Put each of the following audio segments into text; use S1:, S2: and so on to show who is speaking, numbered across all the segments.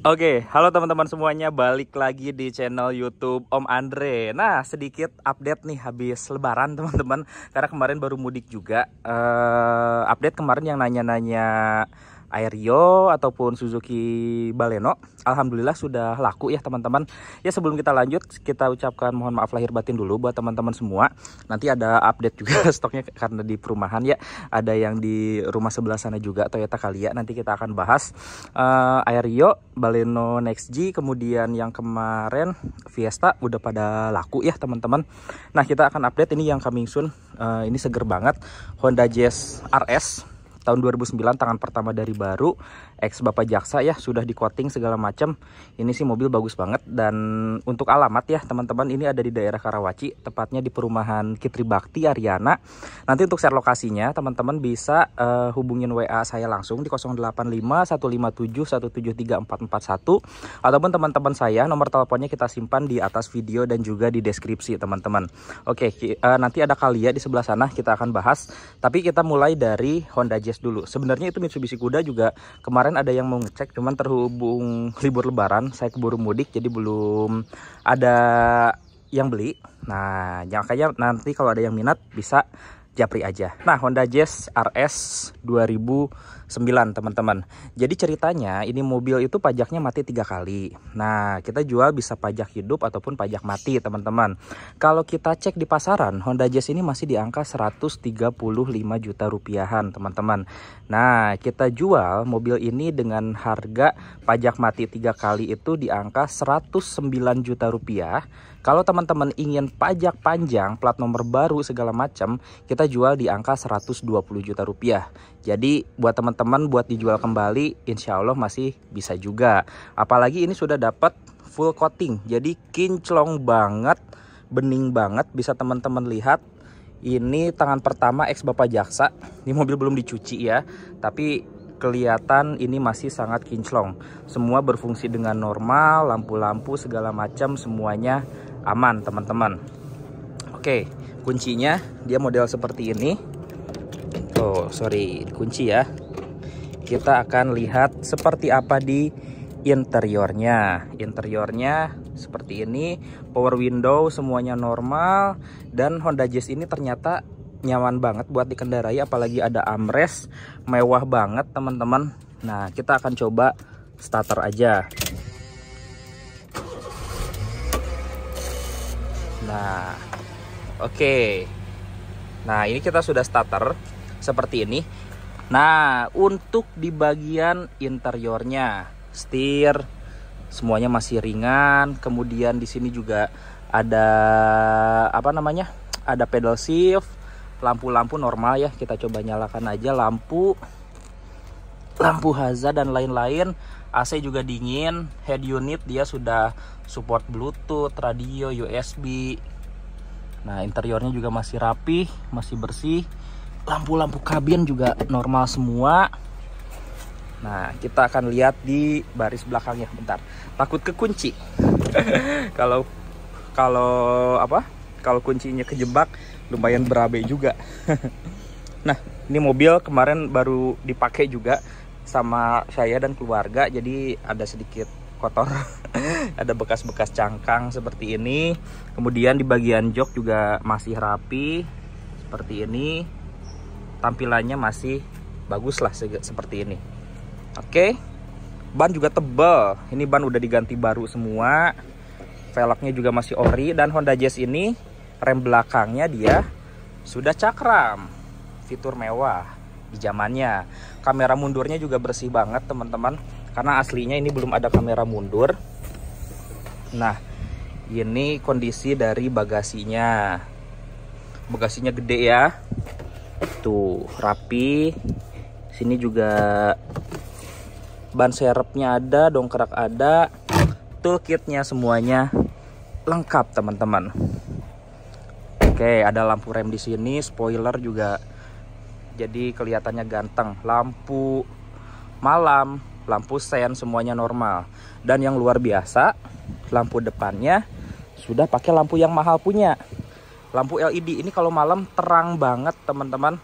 S1: Oke, halo teman-teman semuanya, balik lagi di channel YouTube Om Andre. Nah, sedikit update nih habis Lebaran teman-teman, karena kemarin baru mudik juga. Uh, update kemarin yang nanya-nanya Aerio ataupun Suzuki Baleno. Alhamdulillah sudah laku ya teman-teman. Ya sebelum kita lanjut kita ucapkan mohon maaf lahir batin dulu buat teman-teman semua. Nanti ada update juga stoknya karena di perumahan ya. Ada yang di rumah sebelah sana juga Toyota Calya. Nanti kita akan bahas uh, eh, Aerio, Baleno Next G, kemudian yang kemarin Fiesta udah pada laku ya teman-teman. Nah kita akan update ini yang coming soon. Uh, ini seger banget Honda Jazz RS tahun 2009 tangan pertama dari baru ex Bapak Jaksa ya sudah di coating segala macam ini sih mobil bagus banget dan untuk alamat ya teman-teman ini ada di daerah Karawaci tepatnya di perumahan Kitri Bakti Ariana nanti untuk share lokasinya teman-teman bisa uh, hubungin WA saya langsung di 085 157 441 ataupun teman-teman saya nomor teleponnya kita simpan di atas video dan juga di deskripsi teman-teman oke uh, nanti ada kali ya di sebelah sana kita akan bahas tapi kita mulai dari Honda Jazz dulu sebenarnya itu Mitsubishi Kuda juga kemarin kemarin ada yang mau ngecek cuman terhubung libur lebaran saya keburu mudik jadi belum ada yang beli nah ya, kayaknya nanti kalau ada yang minat bisa japri aja nah Honda Jazz RS 2000 9 teman-teman jadi ceritanya ini mobil itu pajaknya mati tiga kali nah kita jual bisa pajak hidup ataupun pajak mati teman-teman kalau kita cek di pasaran Honda Jazz ini masih di angka 135 juta rupiahan teman-teman nah kita jual mobil ini dengan harga pajak mati tiga kali itu di angka 109 juta rupiah kalau teman-teman ingin pajak panjang, plat nomor baru segala macam, kita jual di angka 120 juta rupiah. Jadi buat teman-teman teman buat dijual kembali insya Allah masih bisa juga apalagi ini sudah dapat full coating jadi kinclong banget bening banget bisa teman-teman lihat ini tangan pertama ex bapak jaksa ini mobil belum dicuci ya tapi kelihatan ini masih sangat kinclong semua berfungsi dengan normal lampu-lampu segala macam semuanya aman teman-teman oke kuncinya dia model seperti ini Oh, sorry, kunci ya kita akan lihat seperti apa di interiornya interiornya seperti ini power window semuanya normal dan Honda Jazz ini ternyata nyaman banget buat dikendarai apalagi ada armrest mewah banget teman-teman nah kita akan coba starter aja nah oke okay. nah ini kita sudah starter seperti ini Nah, untuk di bagian interiornya, setir semuanya masih ringan. Kemudian di sini juga ada apa namanya? Ada pedal shift, lampu-lampu normal ya. Kita coba nyalakan aja lampu lampu hazard dan lain-lain. AC juga dingin, head unit dia sudah support Bluetooth, radio, USB. Nah, interiornya juga masih rapi, masih bersih lampu-lampu kabin juga normal semua Nah, kita akan lihat di baris belakangnya bentar. Takut kekunci. kalau kalau apa? Kalau kuncinya kejebak lumayan berabe juga. nah, ini mobil kemarin baru dipakai juga sama saya dan keluarga jadi ada sedikit kotor. ada bekas-bekas cangkang seperti ini. Kemudian di bagian jok juga masih rapi seperti ini tampilannya masih bagus lah seperti ini oke okay. ban juga tebal ini ban udah diganti baru semua velgnya juga masih ori dan Honda Jazz ini rem belakangnya dia sudah cakram fitur mewah di zamannya kamera mundurnya juga bersih banget teman-teman karena aslinya ini belum ada kamera mundur nah ini kondisi dari bagasinya bagasinya gede ya tuh rapi sini juga ban serepnya ada dongkrak ada toolkitnya semuanya lengkap teman-teman oke ada lampu rem di sini spoiler juga jadi kelihatannya ganteng lampu malam lampu sen semuanya normal dan yang luar biasa lampu depannya sudah pakai lampu yang mahal punya lampu LED ini kalau malam terang banget teman-teman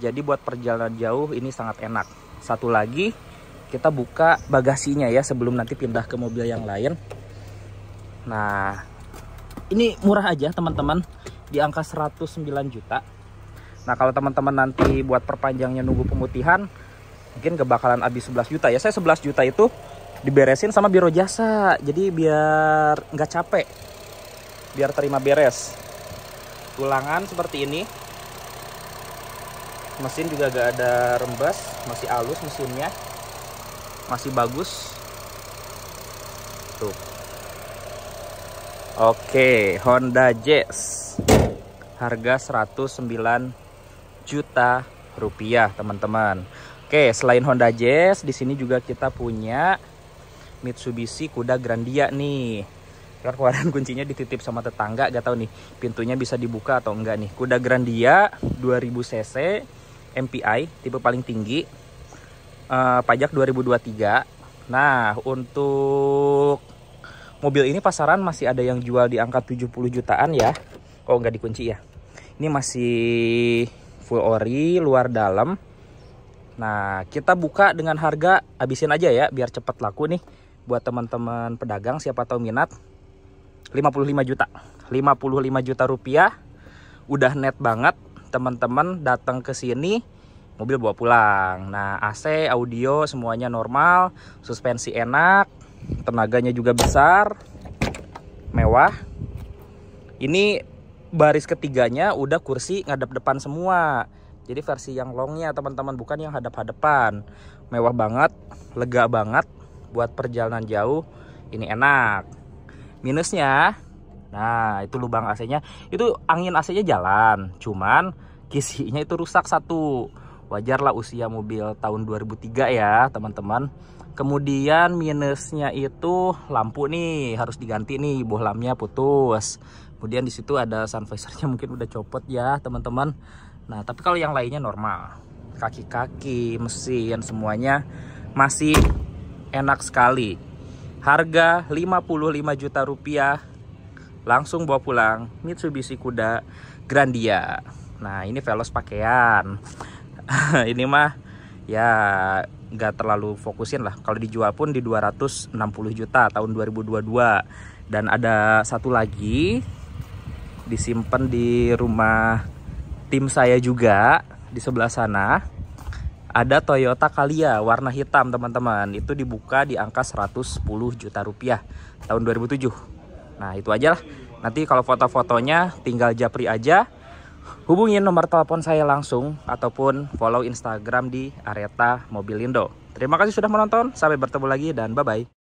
S1: jadi buat perjalanan jauh ini sangat enak. Satu lagi, kita buka bagasinya ya sebelum nanti pindah ke mobil yang lain. Nah, ini murah aja teman-teman di angka 109 juta. Nah, kalau teman-teman nanti buat perpanjangnya nunggu pemutihan, mungkin kebakalan habis 11 juta ya. Saya 11 juta itu diberesin sama biro jasa. Jadi biar nggak capek. Biar terima beres. Tulangan seperti ini mesin juga gak ada rembes masih halus mesinnya masih bagus tuh oke Honda Jazz harga 109 juta rupiah teman-teman oke selain Honda Jazz di sini juga kita punya Mitsubishi Kuda Grandia nih keluaran kemarin kuncinya dititip sama tetangga gak tau nih pintunya bisa dibuka atau enggak nih kuda Grandia 2000 cc MPI tipe paling tinggi uh, pajak 2023 nah untuk mobil ini pasaran masih ada yang jual di angka 70 jutaan ya oh, nggak dikunci ya ini masih full ori luar dalam nah kita buka dengan harga habisin aja ya biar cepat laku nih buat teman-teman pedagang siapa tahu minat 55 juta 55 juta rupiah udah net banget teman-teman datang ke sini mobil bawa pulang. Nah, AC, audio semuanya normal, suspensi enak, tenaganya juga besar, mewah. Ini baris ketiganya udah kursi ngadap depan semua. Jadi versi yang longnya teman-teman bukan yang hadap-hadapan. Mewah banget, lega banget buat perjalanan jauh. Ini enak. Minusnya Nah, itu lubang AC-nya. Itu angin AC-nya jalan, cuman kisinya itu rusak satu. Wajarlah usia mobil tahun 2003 ya, teman-teman. Kemudian minusnya itu lampu nih harus diganti nih, bohlamnya putus. Kemudian di situ ada sun visornya mungkin udah copot ya, teman-teman. Nah, tapi kalau yang lainnya normal. Kaki-kaki, mesin semuanya masih enak sekali. Harga 55 juta rupiah langsung bawa pulang Mitsubishi Kuda Grandia. Nah ini Velos pakaian. ini mah ya nggak terlalu fokusin lah. Kalau dijual pun di 260 juta tahun 2022. Dan ada satu lagi disimpan di rumah tim saya juga di sebelah sana. Ada Toyota Calya warna hitam teman-teman. Itu dibuka di angka 110 juta rupiah tahun 2007. Nah itu aja lah. Nanti kalau foto-fotonya tinggal japri aja. Hubungin nomor telepon saya langsung ataupun follow Instagram di Areta Mobilindo. Terima kasih sudah menonton. Sampai bertemu lagi dan bye-bye.